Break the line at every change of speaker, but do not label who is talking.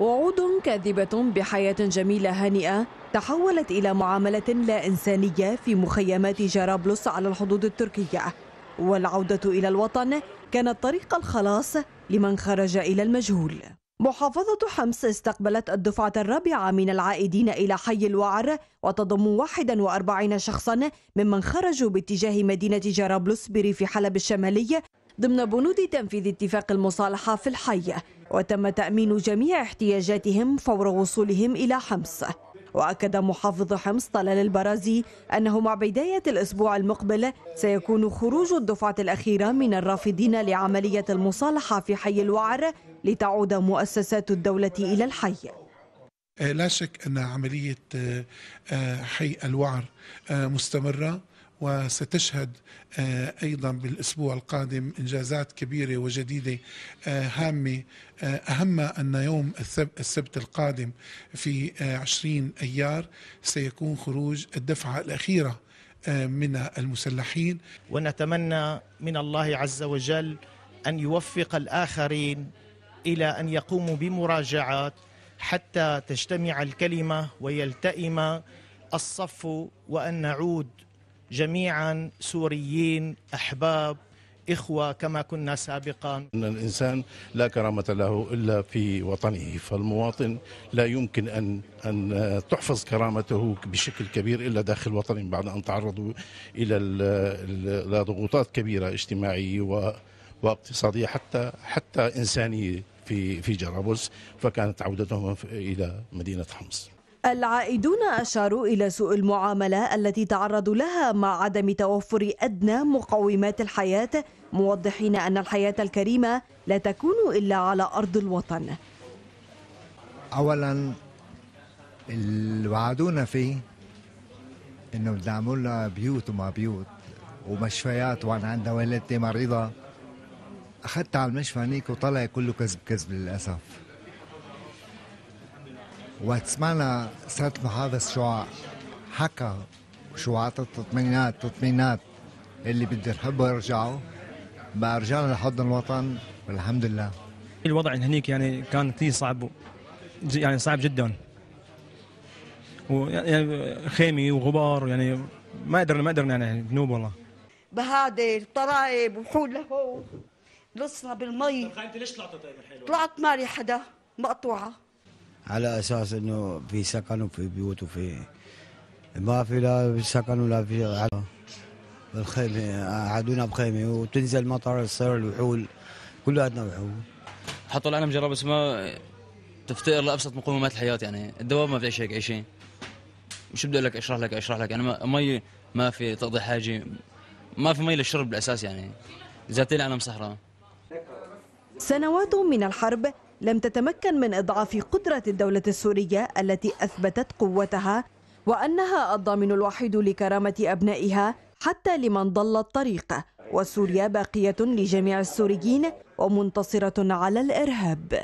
وعود كاذبة بحياة جميلة هانئة تحولت إلى معاملة لا إنسانية في مخيمات جرابلس على الحدود التركية والعودة إلى الوطن كانت طريق الخلاص لمن خرج إلى المجهول محافظة حمص استقبلت الدفعة الرابعة من العائدين إلى حي الوعر وتضم 41 شخصا ممن خرجوا باتجاه مدينة جرابلس بريف حلب الشمالي ضمن بنود تنفيذ اتفاق المصالحة في الحي وتم تأمين جميع احتياجاتهم فور وصولهم إلى حمص وأكد محافظ حمص طلال البرازي أنه مع بداية الأسبوع المقبل سيكون خروج الدفعة الأخيرة من الرافضين لعملية المصالحة في حي الوعر لتعود مؤسسات الدولة إلى الحي
آه، لا شك أن عملية آه، آه، حي الوعر مستمرة وستشهد آه، أيضا بالأسبوع القادم إنجازات كبيرة وجديدة آه، هامة آه، أهم أن يوم السبت القادم في 20 أيار سيكون خروج الدفعة الأخيرة من المسلحين ونتمنى من الله عز وجل أن يوفق الآخرين إلى أن يقوموا بمراجعات حتى تجتمع الكلمة ويلتئم الصف وأن نعود جميعا سوريين احباب إخوة كما كنا سابقا أن الإنسان لا كرامة له إلا في وطنه فالمواطن لا يمكن أن, أن تحفظ كرامته بشكل كبير إلا داخل وطنه بعد أن تعرضوا إلى ضغوطات كبيرة اجتماعية واقتصادية حتى حتى إنسانية في في جرابلس فكانت عودتهم إلى مدينة حمص
العائدون أشاروا إلى سوء المعاملة التي تعرضوا لها مع عدم توفر أدنى مقومات الحياة موضحين أن الحياة الكريمة لا تكون إلا على أرض الوطن
أولا اللي وعدونا فيه انه بدنا لها بيوت وما بيوت ومشفيات وانا عندها والدتي مريضه اخذت على المشفى هنيك وطلع كله كذب كذب للاسف وقت سمعنا صرت هذا الشعاع حكى شعاعات التطمينات التطمينات اللي بده يحبوا يرجعوا بقى رجعنا لحضن الوطن والحمد لله الوضع هنيك
يعني كان كثير صعب يعني صعب جدا ويعني خيمه وغبار يعني ما قدرنا ما قدرنا يعني ذنوب والله
بهادل طرائب وحول لهو لصنا بالمي طيب
انت ليش طلعتوا طيب الحلوه؟ طلعت مالي
حدا مقطوعه
على اساس انه في سكن وفي بيوت وفي ما في لا سكن ولا في بالخيمه قعدونا بخيمه وتنزل مطر تصير الوحول كلياتنا وحول
حطوا العلم مجرب بس ما تفتقر لابسط مقومات الحياه يعني الدواب ما في شيء هيك شيء مش بدي اقول لك اشرح لك اشرح لك انا يعني مي ما في تقضي حاجه ما في مي للشرب بالاساس يعني ذاتي العالم صحراء سنوات من الحرب لم تتمكن من إضعاف قدرة الدولة السورية التي أثبتت قوتها وأنها الضامن الوحيد لكرامة أبنائها حتى لمن ضل الطريق وسوريا باقية لجميع السوريين ومنتصرة على الإرهاب